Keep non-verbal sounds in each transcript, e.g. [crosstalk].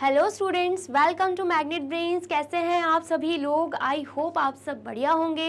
hello students welcome to Magnet Brains कैसे हैं आप सभी लोग आई होप आप सब बढ़िया होंगे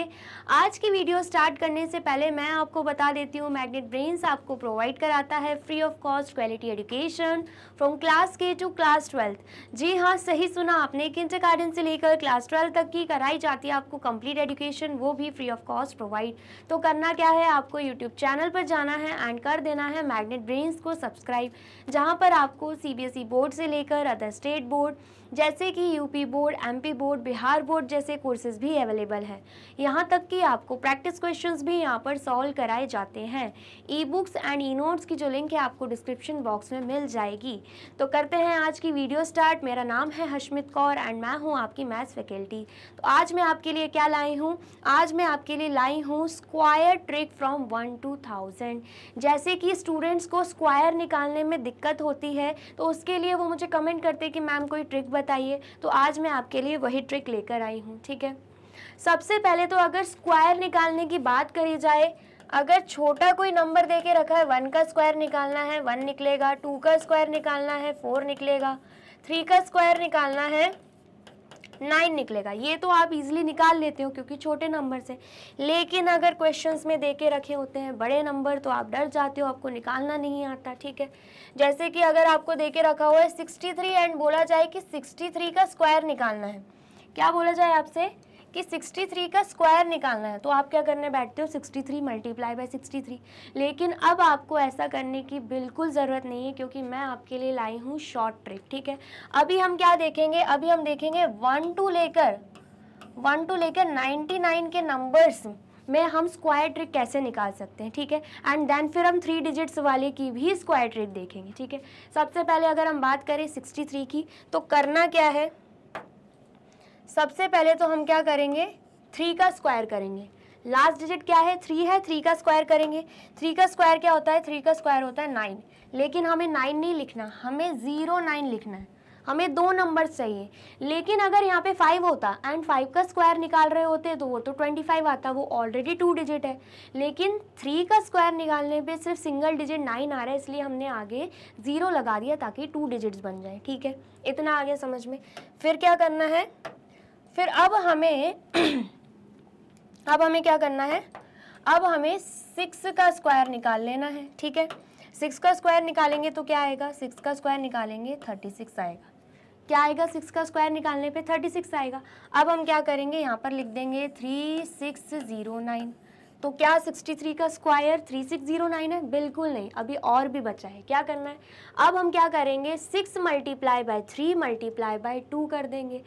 आज की वीडियो स्टार्ट करने से पहले मैं आपको बता देती हूँ मैग्नेट ब्रेन्स आपको प्रोवाइड कराता है free of cost quality education from class के टू क्लास ट्वेल्थ जी हाँ सही सुना आपने किंटर गार्डन से लेकर क्लास ट्वेल्थ तक की कराई जाती है आपको कंप्लीट एजुकेशन वो भी फ्री ऑफ कॉस्ट प्रोवाइड तो करना क्या है आपको यूट्यूब चैनल पर जाना है एंड कर देना है मैग्नेट ब्रेन्स को सब्सक्राइब जहाँ पर आपको सी बोर्ड e से लेकर अदर स्टेट बोर्ड जैसे कि UP board MP board Bihar board जैसे कोर्सेज भी अवेलेबल हैं यहाँ तक कि आपको प्रैक्टिस क्वेश्चंस भी यहाँ पर सॉल्व कराए जाते हैं e books and e notes की जो लिंक है आपको डिस्क्रिप्शन बॉक्स में मिल जाएगी तो करते हैं आज की वीडियो स्टार्ट मेरा नाम है हशमित कौर एंड मैं हूँ आपकी मैथ्स फैकल्टी तो आज मैं आपके लिए क्या लाई हूँ आज मैं आपके लिए लाई हूँ square trick from one to thousand जैसे कि स्टूडेंट्स को स्क्वायर निकालने में दिक्कत होती है तो उसके लिए वो मुझे कमेंट करते सकते हैं कि मैम कोई ट्रिक बताइए तो आज मैं आपके लिए वही ट्रिक लेकर आई हूँ ठीक है सबसे पहले तो अगर स्क्वायर निकालने की बात करी जाए अगर छोटा कोई नंबर दे रखा है वन का स्क्वायर निकालना है वन निकलेगा टू का स्क्वायर निकालना है फोर निकलेगा थ्री का स्क्वायर निकालना है नाइन निकलेगा ये तो आप इजीली निकाल लेते हो क्योंकि छोटे नंबर से लेकिन अगर क्वेश्चंस में दे के रखे होते हैं बड़े नंबर तो आप डर जाते हो आपको निकालना नहीं आता ठीक है जैसे कि अगर आपको दे के रखा हुआ है सिक्सटी एंड बोला जाए कि सिक्सटी का स्क्वायर निकालना है क्या बोला जाए आपसे कि 63 का स्क्वायर निकालना है तो आप क्या करने बैठते हो 63 थ्री मल्टीप्लाई बाई सिक्सटी लेकिन अब आपको ऐसा करने की बिल्कुल ज़रूरत नहीं है क्योंकि मैं आपके लिए लाई हूँ शॉर्ट ट्रिक ठीक है अभी हम क्या देखेंगे अभी हम देखेंगे वन टू लेकर वन टू लेकर नाइन्टी नाइन के नंबर्स में हम स्क्वायर ट्रिक कैसे निकाल सकते हैं ठीक है एंड देन फिर हम थ्री डिजिट्स वाले की भी स्क्वायर ट्रिक देखेंगे ठीक है सबसे पहले अगर हम बात करें 63 की तो करना क्या है सबसे पहले तो हम क्या करेंगे थ्री का स्क्वायर करेंगे लास्ट डिजिट क्या है थ्री है थ्री का स्क्वायर करेंगे थ्री का स्क्वायर क्या होता है थ्री का स्क्वायर होता है नाइन लेकिन हमें नाइन नहीं लिखना हमें ज़ीरो नाइन लिखना है हमें दो नंबर चाहिए लेकिन अगर यहाँ पे फाइव होता एंड फाइव का स्क्वायर निकाल रहे होते तो वो तो ट्वेंटी फाइव आता वो ऑलरेडी टू डिजिट है लेकिन थ्री का स्क्वायर निकालने पे सिर्फ सिंगल डिजिट नाइन आ रहा है इसलिए हमने आगे ज़ीरो लगा दिया ताकि टू डिजिट्स बन जाए ठीक है इतना आ गया समझ में फिर क्या करना है फिर अब हमें [clears throat] अब हमें क्या करना है अब हमें सिक्स का स्क्वायर निकाल लेना है ठीक है सिक्स का स्क्वायर निकालेंगे तो क्या आएगा सिक्स का स्क्वायर निकालेंगे थर्टी सिक्स आएगा क्या आएगा सिक्स का स्क्वायर निकालने पे थर्टी सिक्स आएगा अब हम क्या करेंगे यहाँ पर लिख देंगे थ्री सिक्स ज़ीरो नाइन तो क्या 63 का स्क्वायर 3609 है बिल्कुल नहीं अभी और भी बचा है क्या करना है अब हम क्या करेंगे 6 multiply by three multiply by two कर देंगे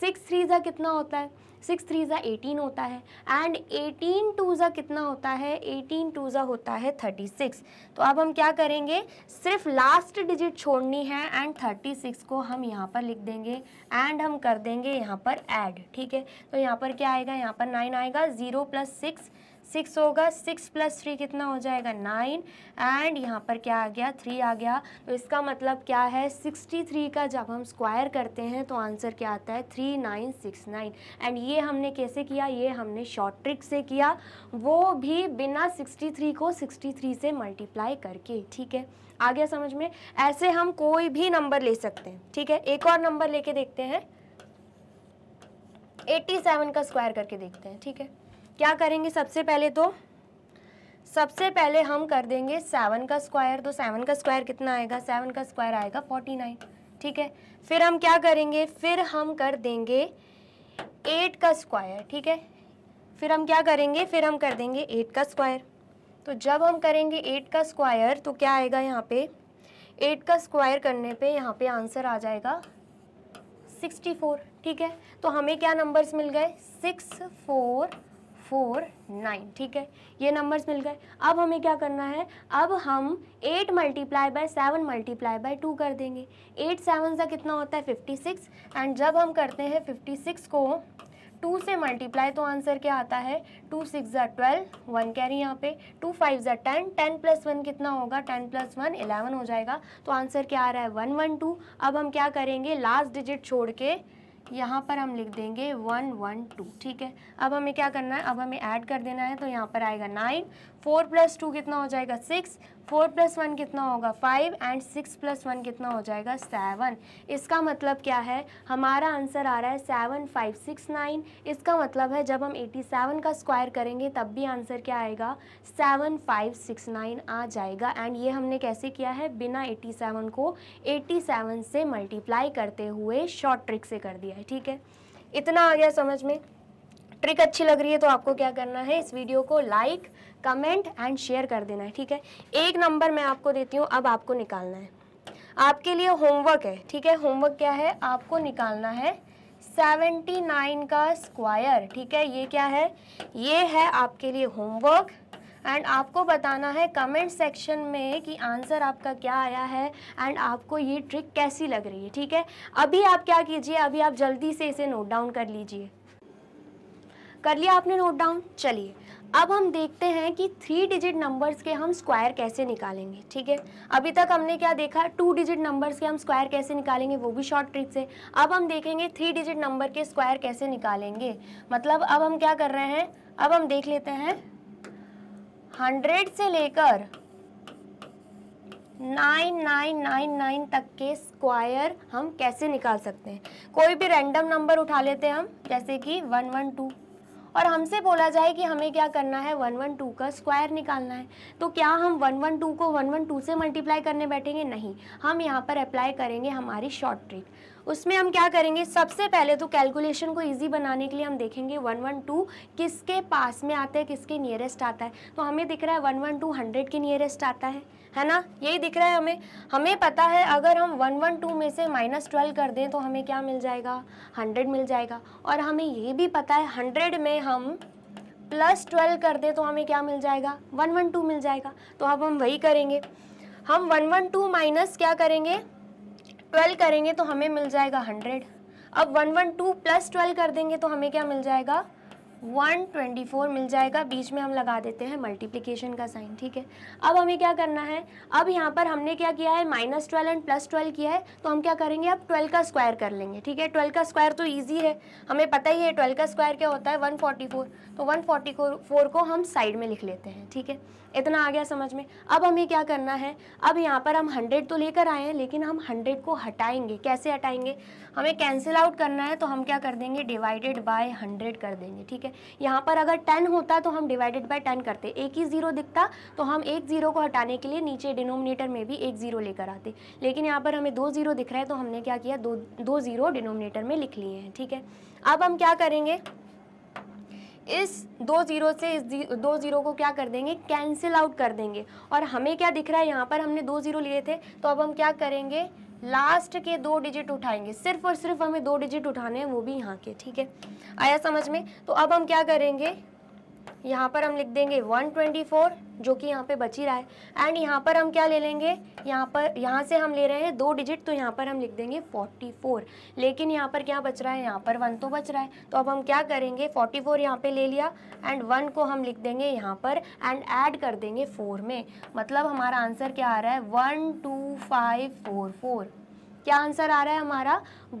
सिक्स थ्री ज़ा कितना होता है सिक्स थ्री ज़ा एटीन होता है एंड एटीन टू ज़ा कितना होता है एटीन टू ज़ा होता है थर्टी सिक्स तो अब हम क्या करेंगे सिर्फ लास्ट डिजिट छोड़नी है एंड थर्टी सिक्स को हम यहाँ पर लिख देंगे एंड हम कर देंगे यहाँ पर एड ठीक है तो यहाँ पर क्या आएगा यहाँ पर नाइन आएगा ज़ीरो प्लस सिक्स सिक्स होगा सिक्स प्लस थ्री कितना हो जाएगा नाइन एंड यहाँ पर क्या आ गया थ्री आ गया तो इसका मतलब क्या है सिक्सटी थ्री का जब हम स्क्वायर करते हैं तो आंसर क्या आता है three nine six nine and ये हमने कैसे किया ये हमने शॉर्ट ट्रिक से किया वो भी बिना सिक्सटी थ्री को सिक्सटी थ्री से मल्टीप्लाई करके ठीक है आ गया समझ में ऐसे हम कोई भी नंबर ले सकते हैं ठीक है एक और नंबर लेके देखते हैं सेवन का स्क्वायर करके देखते हैं ठीक है क्या करेंगे सबसे पहले तो सबसे पहले हम कर देंगे सेवन का स्क्वायर तो सेवन का स्क्वायर कितना आएगा सेवन का स्क्वायर आएगा फोर्टी नाइन ठीक है फिर हम क्या करेंगे फिर हम कर देंगे एट का स्क्वायर ठीक है फिर हम क्या करेंगे फिर हम कर देंगे एट का स्क्वायर तो जब हम करेंगे एट का स्क्वायर तो क्या आएगा यहाँ पे एट का स्क्वायर करने पे यहाँ पे आंसर आ जाएगा सिक्सटी फोर ठीक है तो हमें क्या नंबर्स मिल गए सिक्स फोर फोर नाइन ठीक है ये नंबर्स मिल गए अब हमें क्या करना है अब हम eight multiply by seven multiply by two कर देंगे एट सेवन सा कितना होता है फिफ्टी सिक्स एंड जब हम करते हैं फिफ्टी सिक्स को टू से मल्टीप्लाई तो आंसर क्या आता है टू सिक्स ज़ा ट्वेल्व वन कह रही यहाँ पे टू फाइव ज़ा टेन टेन प्लस वन कितना होगा टेन प्लस वन एलेवन हो जाएगा तो आंसर क्या आ रहा है वन वन टू अब हम क्या करेंगे लास्ट डिजिट छोड़ के यहाँ पर हम लिख देंगे वन वन टू ठीक है अब हमें क्या करना है अब हमें ऐड कर देना है तो यहाँ पर आएगा नाइन फोर प्लस टू कितना हो जाएगा सिक्स फोर प्लस वन कितना होगा five and six plus one कितना हो जाएगा सेवन इसका मतलब क्या है हमारा आंसर आ रहा है सेवन फाइव सिक्स नाइन इसका मतलब है जब हम एटी सेवन का स्क्वायर करेंगे तब भी आंसर क्या आएगा सेवन फाइव सिक्स नाइन आ जाएगा एंड ये हमने कैसे किया है बिना एटी सेवन को एटी सेवन से मल्टीप्लाई करते हुए शॉर्ट ट्रिक से कर दिया है ठीक है इतना आ गया समझ में ट्रिक अच्छी लग रही है तो आपको क्या करना है इस वीडियो को लाइक कमेंट एंड शेयर कर देना है ठीक है एक नंबर मैं आपको देती हूँ अब आपको निकालना है आपके लिए होमवर्क है ठीक है होमवर्क क्या है आपको निकालना है सेवेंटी नाइन का स्क्वायर ठीक है ये क्या है ये है आपके लिए होमवर्क एंड आपको बताना है कमेंट सेक्शन में कि आंसर आपका क्या आया है एंड आपको ये ट्रिक कैसी लग रही है ठीक है अभी आप क्या कीजिए अभी आप जल्दी से इसे नोट डाउन कर लीजिए कर लिया आपने नोट डाउन चलिए अब हम देखते हैं कि थ्री डिजिट नंबर्स के हम स्क्वायर कैसे निकालेंगे ठीक है अभी तक हमने क्या देखा टू डिजिट नंबर्स के हम स्क्वायर कैसे निकालेंगे वो भी शॉर्ट ट्रिक से अब हम देखेंगे थ्री डिजिट नंबर के स्क्वायर कैसे निकालेंगे मतलब अब हम क्या कर रहे हैं अब हम देख लेते हैं हंड्रेड से लेकर नाइन नाइन नाइन नाइन तक के स्क्वायर हम कैसे निकाल सकते हैं कोई भी रैंडम नंबर उठा लेते हैं हम जैसे कि वन वन टू और हमसे बोला जाए कि हमें क्या करना है वन वन टू का स्क्वायर निकालना है तो क्या हम वन वन टू को वन वन टू से मल्टीप्लाई करने बैठेंगे नहीं हम यहाँ पर अप्लाई करेंगे हमारी शॉर्ट ट्रिक उसमें हम क्या करेंगे सबसे पहले तो कैलकुलेशन को इजी बनाने के लिए हम देखेंगे वन वन टू किसके पास में आता है किसके नियरेस्ट आता है तो हमें दिख रहा है वन वन टू हंड्रेड के नियरेस्ट आता है है ना यही दिख रहा है हमें हमें पता है अगर हम वन वन टू में से माइनस ट्वेल्व कर दें तो हमें क्या मिल जाएगा हंड्रेड मिल जाएगा और हमें ये भी पता है हंड्रेड में हम प्लस ट्वेल्व कर दें तो हमें क्या मिल जाएगा वन वन टू मिल जाएगा तो अब हम वही करेंगे हम वन वन टू माइनस क्या करेंगे ट्वेल्व करेंगे तो हमें मिल जाएगा हंड्रेड अब one one two plus twelve कर देंगे तो हमें क्या मिल जाएगा 124 मिल जाएगा बीच में हम लगा देते हैं मल्टीप्लिकेशन का साइन ठीक है अब हमें क्या करना है अब यहाँ पर हमने क्या किया है minus twelve and plus twelve किया है तो हम क्या करेंगे अब ट्वेल्व का स्क्वायर कर लेंगे ठीक है ट्वेल्व का स्क्वायर तो ईजी है हमें पता ही है ट्वेल्व का स्क्वायर क्या होता है वन फोर्टी फोर तो वन फोर्टी फोर को हम साइड में लिख लेते हैं ठीक है इतना आ गया समझ में अब हमें क्या करना है अब यहाँ पर हम हंड्रेड तो लेकर आए हैं लेकिन हम हंड्रेड को हटाएंगे कैसे हटाएंगे हमें कैंसिल आउट करना है तो हम क्या कर देंगे डिवाइडेड बाय हंड्रेड कर देंगे ठीक है यहाँ पर अगर टेन होता तो हम डिवाइडेड बाय टेन करते एक ही ज़ीरो दिखता तो हम एक ज़ीरो को हटाने के लिए नीचे डिनोमिनेटर में भी एक ज़ीरो लेकर आते लेकिन यहाँ पर हमें दो ज़ीरो दिख रहा है तो हमने क्या किया दो दो ज़ीरो डिनोमिनेटर में लिख लिए हैं ठीक है अब हम क्या करेंगे इस दो ज़ीरो से इस दो ज़ीरो को क्या कर देंगे कैंसिल आउट कर देंगे और हमें क्या दिख रहा है यहाँ पर हमने दो ज़ीरो लिए थे तो अब हम क्या करेंगे लास्ट के दो डिजिट उठाएंगे सिर्फ और सिर्फ हमें दो डिजिट उठाने हैं वो भी यहाँ के ठीक है आया समझ में तो अब हम क्या करेंगे यहाँ पर हम लिख देंगे 124 जो कि यहाँ पे बच ही रहा है एंड यहाँ पर हम क्या ले लेंगे यहाँ पर यहाँ से हम ले रहे हैं दो डिजिट तो यहाँ पर हम लिख देंगे 44 लेकिन यहाँ पर क्या बच रहा है यहाँ पर वन तो बच रहा है तो अब हम क्या करेंगे 44 फोर यहाँ पर ले लिया एंड वन को हम लिख देंगे यहाँ पर एंड ऐड कर देंगे फोर में मतलब हमारा आंसर क्या आ रहा है one two five four four क्या आंसर आ रहा है हमारा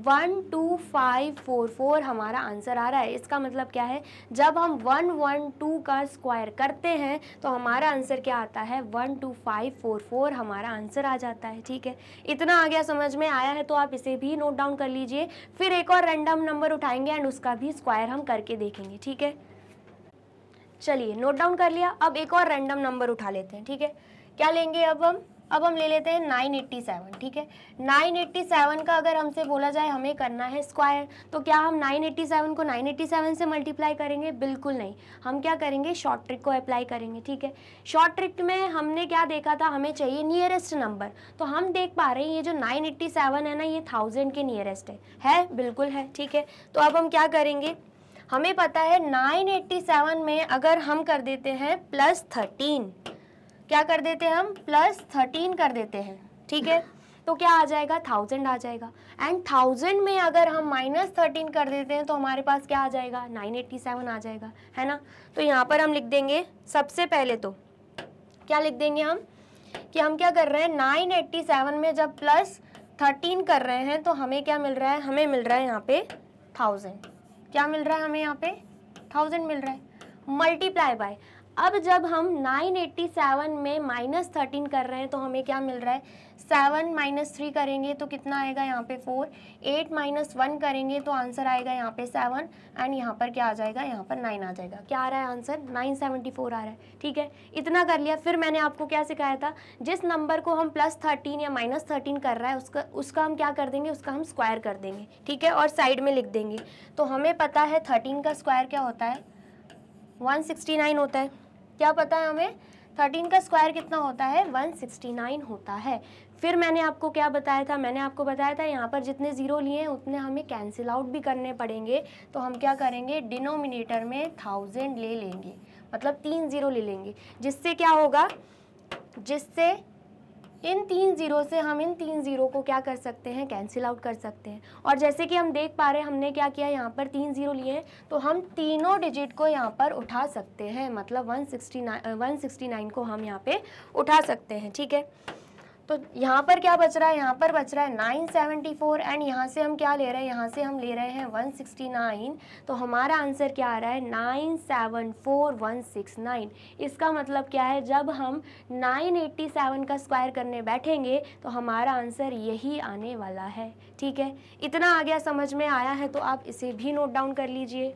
one two five four four हमारा आंसर आ रहा है इसका मतलब क्या है जब हम वन वन टू का स्क्वायर करते हैं तो हमारा आंसर क्या आता है one two five four four हमारा आंसर आ जाता है ठीक है इतना आ गया समझ में आया है तो आप इसे भी नोट डाउन कर लीजिए फिर एक और रेंडम नंबर उठाएंगे एंड उसका भी स्क्वायर हम करके देखेंगे ठीक है चलिए नोट डाउन कर लिया अब एक और रैंडम नंबर उठा लेते हैं ठीक है क्या लेंगे अब हम अब हम ले लेते हैं 987 ठीक है 987 का अगर हमसे बोला जाए हमें करना है स्क्वायर तो क्या हम 987 को 987 से मल्टीप्लाई करेंगे बिल्कुल नहीं हम क्या करेंगे शॉर्ट ट्रिक को अप्लाई करेंगे ठीक है शॉर्ट ट्रिक में हमने क्या देखा था हमें चाहिए नियरेस्ट नंबर तो हम देख पा रहे हैं ये जो सेवन है ना ये थाउजेंड के नियरेस्ट है है बिल्कुल है ठीक है तो अब हम क्या करेंगे हमें पता है 987 में अगर हम कर देते हैं प्लस थर्टीन क्या कर देते हैं हम प्लस थर्टीन कर देते हैं ठीक है तो क्या आ जाएगा थाउजेंड आ जाएगा एंड थाउजेंड में अगर हम माइनस थर्टीन कर देते हैं तो हमारे पास क्या आ जाएगा नाइन एट्टी सेवन आ जाएगा है ना तो यहाँ पर हम लिख देंगे सबसे पहले तो क्या लिख देंगे हम कि हम क्या कर रहे हैं नाइन एट्टी सेवन में जब प्लस थर्टीन कर रहे हैं तो हमें क्या मिल रहा है हमें मिल रहा है यहाँ पे थाउजेंड क्या मिल रहा है हमें यहाँ पे थाउजेंड मिल रहा है मल्टीप्लाई बाय अब जब हम 987 में माइनस थर्टीन कर रहे हैं तो हमें क्या मिल रहा है सेवन माइनस थ्री करेंगे तो कितना आएगा यहाँ पे फोर एट माइनस वन करेंगे तो आंसर आएगा यहाँ पे सेवन एंड यहाँ पर क्या आ जाएगा यहाँ पर नाइन आ जाएगा क्या आ रहा है आंसर नाइन सेवेंटी फोर आ रहा है ठीक है इतना कर लिया फिर मैंने आपको क्या सिखाया था जिस नंबर को हम प्लस थर्टीन या माइनस थर्टीन कर रहा है उसका उसका हम क्या कर देंगे उसका हम स्क्वायर कर देंगे ठीक है और साइड में लिख देंगे तो हमें पता है थर्टीन का स्क्वायर क्या होता है वन सिक्सटी नाइन होता है क्या पता है हमें थर्टीन का स्क्वायर कितना होता है वन सिक्सटी नाइन होता है फिर मैंने आपको क्या बताया था मैंने आपको बताया था यहाँ पर जितने ज़ीरो लिए हैं उतने हमें कैंसिल आउट भी करने पड़ेंगे तो हम क्या करेंगे डिनोमिनेटर में थाउजेंड ले लेंगे मतलब तीन ज़ीरो ले लेंगे जिससे क्या होगा जिससे इन तीन ज़ीरो से हम इन तीन ज़ीरो को क्या कर सकते हैं कैंसिल आउट कर सकते हैं और जैसे कि हम देख पा रहे हैं हमने क्या किया यहाँ पर तीन ज़ीरो लिए हैं तो हम तीनों डिजिट को यहाँ पर उठा सकते हैं मतलब one sixty nine one sixty nine को हम यहाँ पर उठा सकते हैं ठीक है तो यहाँ पर क्या बच रहा है यहाँ पर बच रहा है 974 एंड यहाँ से हम क्या ले रहे हैं यहाँ से हम ले रहे हैं 169 तो हमारा आंसर क्या आ रहा है 974169 इसका मतलब क्या है जब हम 987 का स्क्वायर करने बैठेंगे तो हमारा आंसर यही आने वाला है ठीक है इतना आ गया समझ में आया है तो आप इसे भी नोट डाउन कर लीजिए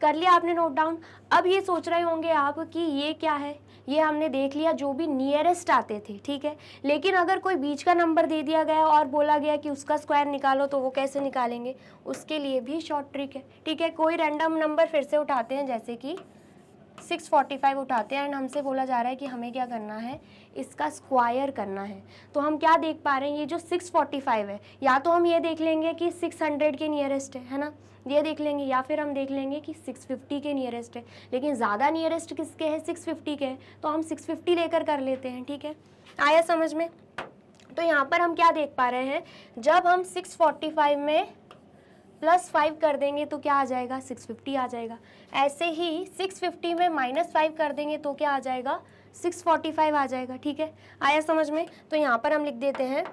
कर लिया आपने नोट डाउन अब ये सोच रहे होंगे आप कि ये क्या है ये हमने देख लिया जो भी नियरेस्ट आते थे ठीक है लेकिन अगर कोई बीच का नंबर दे दिया गया और बोला गया कि उसका स्क्वायर निकालो तो वो कैसे निकालेंगे उसके लिए भी शॉर्ट ट्रिक है ठीक है कोई रैंडम नंबर फिर से उठाते हैं जैसे कि 645 उठाते हैं एंड हमसे बोला जा रहा है कि हमें क्या करना है इसका स्क्वायर करना है तो हम क्या देख पा रहे हैं ये जो 645 है या तो हम ये देख लेंगे कि 600 के नियरेस्ट है है ना ये देख लेंगे या फिर हम देख लेंगे कि 650 के नियरेस्ट है लेकिन ज़्यादा नियरेस्ट किसके हैं फिफ्टी के हैं तो हम फिफ्टी लेकर कर लेते हैं ठीक है आया समझ में तो यहाँ पर हम क्या देख पा रहे हैं जब हम फाइव में प्लस फाइव कर देंगे तो क्या आ जाएगा सिक्स फिफ्टी आ जाएगा ऐसे ही सिक्स फिफ्टी में माइनस फाइव कर देंगे तो क्या आ जाएगा सिक्स फोर्टी फाइव आ जाएगा ठीक है आया समझ में तो यहाँ पर हम लिख देते हैं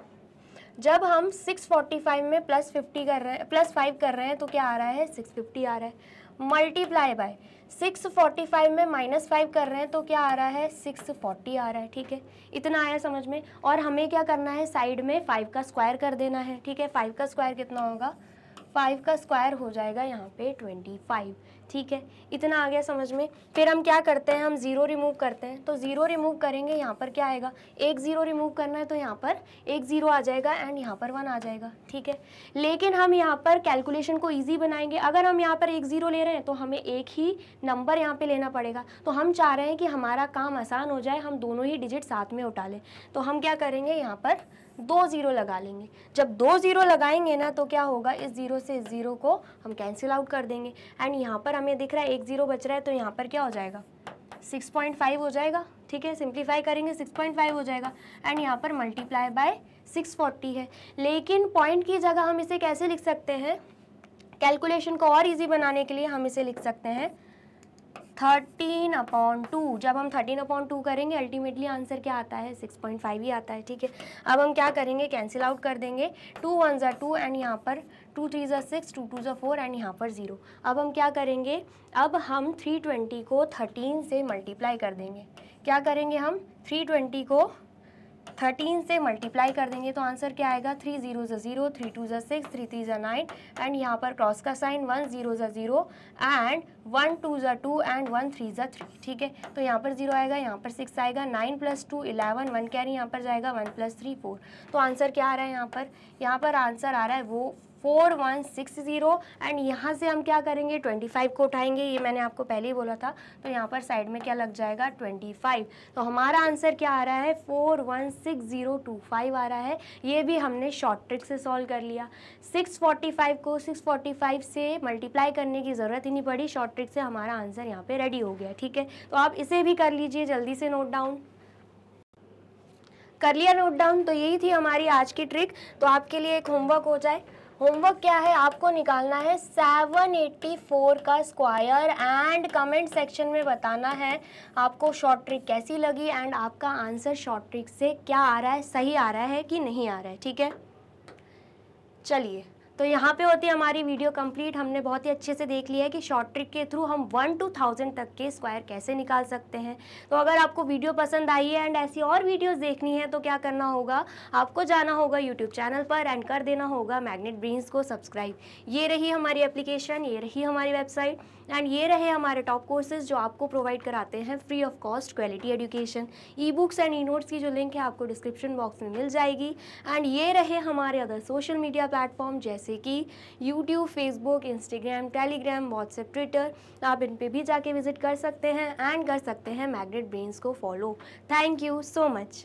जब हम सिक्स फोर्टी फाइव में प्लस फिफ्टी कर रहे हैं प्लस फाइव कर रहे हैं तो क्या आ रहा है सिक्स फिफ्टी आ रहा है multiply by six forty five में माइनस फाइव कर रहे हैं तो क्या आ रहा है सिक्स फोर्टी आ रहा है ठीक है इतना आया समझ में और हमें क्या करना है साइड में फाइव का स्क्वायर कर देना है ठीक है फाइव का स्क्वायर कितना होगा फाइव का स्क्वायर हो जाएगा यहाँ पे ट्वेंटी फाइव ठीक है इतना आ गया समझ में फिर हम क्या करते हैं हम ज़ीरो रिमूव करते हैं तो ज़ीरो रिमूव करेंगे यहाँ पर क्या आएगा एक ज़ीरो रिमूव करना है तो यहाँ पर एक ज़ीरो आ जाएगा एंड यहाँ पर वन आ जाएगा ठीक है लेकिन हम यहाँ पर कैलकुलेशन को ईजी बनाएंगे अगर हम यहाँ पर एक ज़ीरो ले रहे हैं तो हमें एक ही नंबर यहाँ पर लेना पड़ेगा तो हम चाह रहे हैं कि हमारा काम आसान हो जाए हम दोनों ही डिजिट साथ में उठा लें तो हम क्या करेंगे यहाँ पर दो ज़ीरो लगा लेंगे जब दो ज़ीरो लगाएंगे ना तो क्या होगा इस ज़ीरो से इस ज़ीरो को हम कैंसिल आउट कर देंगे एंड यहाँ पर हमें दिख रहा है एक ज़ीरो बच रहा है तो यहाँ पर क्या हो जाएगा 6.5 हो जाएगा ठीक है सिंप्लीफाई करेंगे 6.5 हो जाएगा एंड यहाँ पर मल्टीप्लाई बाय 640 है लेकिन पॉइंट की जगह हम इसे कैसे लिख सकते हैं कैलकुलेशन को और इजी बनाने के लिए हम इसे लिख सकते हैं थर्टीन अपॉन टू जब हम थर्टीन अपॉन टू करेंगे अल्टीमेटली आंसर क्या आता है सिक्स पॉइंट फाइव ही आता है ठीक है अब हम क्या करेंगे कैंसिल आउट कर देंगे टू वन ज़ा टू एंड यहाँ पर टू थ्री ज़ा सिक्स टू टू ज़ा फोर एंड यहाँ पर ज़ीरो अब हम क्या करेंगे अब हम थ्री ट्वेंटी को थर्टीन से मल्टीप्लाई कर देंगे क्या करेंगे हम थ्री ट्वेंटी को थर्टीन से मल्टीप्लाई कर देंगे तो आंसर क्या आएगा थ्री जीरो ज़ा ज़ीरो थ्री टू ज़ा सिक्स थ्री थ्री ज़ा नाइन एंड यहाँ पर क्रॉस का साइन वन ज़ीरो ज़ा ज़ीरो एंड वन टू ज़ा टू एंड वन थ्री ज़ा थ्री ठीक है तो यहाँ पर जीरो आएगा यहाँ पर सिक्स आएगा nine plus two eleven one carry यहाँ पर जाएगा वन प्लस थ्री फोर तो आंसर क्या आ रहा है यहाँ पर यहाँ पर आंसर आ रहा है वो four one six zero and यहाँ से हम क्या करेंगे ट्वेंटी फाइव को उठाएंगे ये मैंने आपको पहले ही बोला था तो यहाँ पर साइड में क्या लग जाएगा ट्वेंटी फाइव तो हमारा आंसर क्या आ रहा है four one six zero two five आ रहा है ये भी हमने शॉर्ट ट्रिक से सॉल्व कर लिया सिक्स फोर्टी फाइव को सिक्स फोर्टी फाइव से मल्टीप्लाई करने की ज़रूरत ही नहीं पड़ी शॉर्ट ट्रिक से हमारा आंसर यहाँ पर रेडी हो गया ठीक है तो आप इसे भी कर लीजिए जल्दी से नोट डाउन कर लिया नोट डाउन तो यही थी हमारी आज की ट्रिक तो आपके लिए एक होमवर्क हो जाए होमवर्क क्या है आपको निकालना है 784 का स्क्वायर एंड कमेंट सेक्शन में बताना है आपको शॉर्ट ट्रिक कैसी लगी एंड आपका आंसर शॉर्ट ट्रिक से क्या आ रहा है सही आ रहा है कि नहीं आ रहा है ठीक है चलिए तो यहाँ पे होती है हमारी वीडियो कंप्लीट हमने बहुत ही अच्छे से देख लिया है कि शॉर्ट ट्रिक के थ्रू हम वन टू थाउजेंड तक के स्क्वायर कैसे निकाल सकते हैं तो अगर आपको वीडियो पसंद आई है एंड ऐसी और वीडियोस देखनी है तो क्या करना होगा आपको जाना होगा यूट्यूब चैनल पर एंड कर देना होगा मैग्नेट ब्रीन्स को सब्सक्राइब ये रही हमारी एप्लीकेशन ये रही हमारी वेबसाइट एंड ये रहे हमारे टॉप कोर्सेज जो आपको प्रोवाइड कराते हैं free of cost quality education e books and e notes की जो लिंक है आपको डिस्क्रिप्शन बॉक्स में मिल जाएगी एंड ये रहे हमारे अदर सोशल मीडिया प्लेटफॉर्म जैसे जैसे कि YouTube Facebook Instagram Telegram WhatsApp Twitter आप इन पे भी जाके विजिट कर सकते हैं एंड कर सकते हैं मैग्नेट ब्रेन्स को follow thank you so much